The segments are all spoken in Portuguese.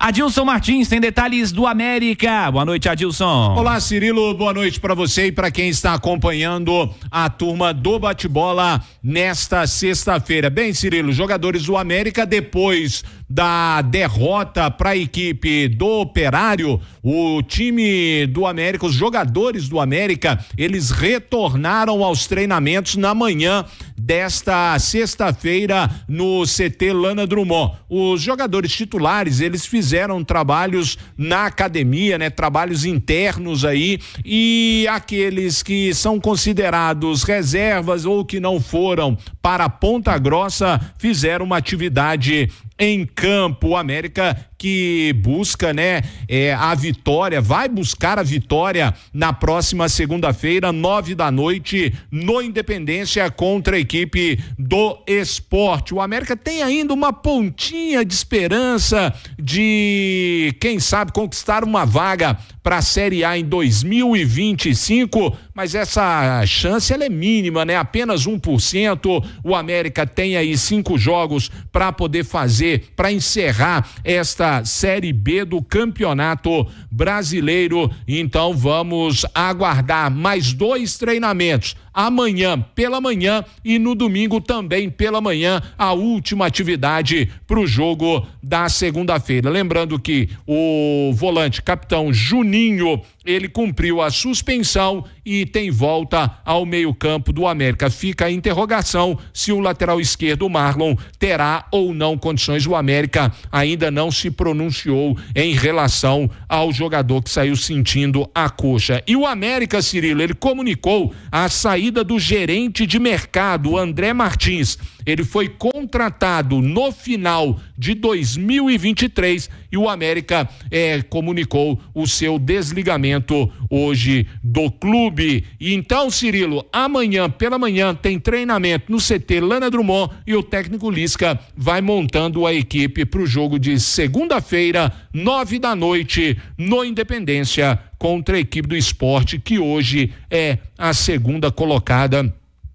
Adilson Martins tem detalhes do América. Boa noite, Adilson. Olá, Cirilo. Boa noite para você e para quem está acompanhando a turma do bate-bola nesta sexta-feira. Bem, Cirilo, jogadores do América depois da derrota para a equipe do Operário, o time do América, os jogadores do América, eles retornaram aos treinamentos na manhã desta sexta-feira no CT Lana Drummond. Os jogadores titulares, eles fizeram trabalhos na academia, né? Trabalhos internos aí e aqueles que são considerados reservas ou que não foram para Ponta Grossa fizeram uma atividade em campo. O América que busca, né, é, a vitória, vai buscar a vitória na próxima segunda-feira, nove da noite, no Independência contra a equipe do Esporte. O América tem ainda uma pontinha de esperança de, quem sabe, conquistar uma vaga para a Série A em 2025, mas essa chance ela é mínima, né? Apenas 1%. O América tem aí cinco jogos para poder fazer, para encerrar esta da Série B do Campeonato Brasileiro. Então vamos aguardar mais dois treinamentos amanhã pela manhã e no domingo também pela manhã, a última atividade para o jogo da segunda-feira. Lembrando que o volante capitão Juninho ele cumpriu a suspensão e tem volta ao meio-campo do América. Fica a interrogação se o lateral esquerdo Marlon terá ou não condições. O América ainda não se pronunciou em relação ao jogador que saiu sentindo a coxa. E o América, Cirilo, ele comunicou a saída saída do gerente de mercado, André Martins. Ele foi contratado no final de 2023 e o América é, comunicou o seu desligamento hoje do clube. E então, Cirilo, amanhã pela manhã tem treinamento no CT Lana Drummond e o técnico Lisca vai montando a equipe para o jogo de segunda-feira, nove da noite, no Independência contra a equipe do esporte, que hoje é a segunda colocada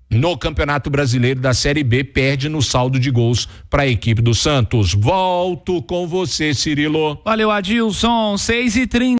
no Campeonato Brasileiro da Série B, perde no saldo de gols para a equipe do Santos. Volto com você, Cirilo. Valeu, Adilson. 6 e 30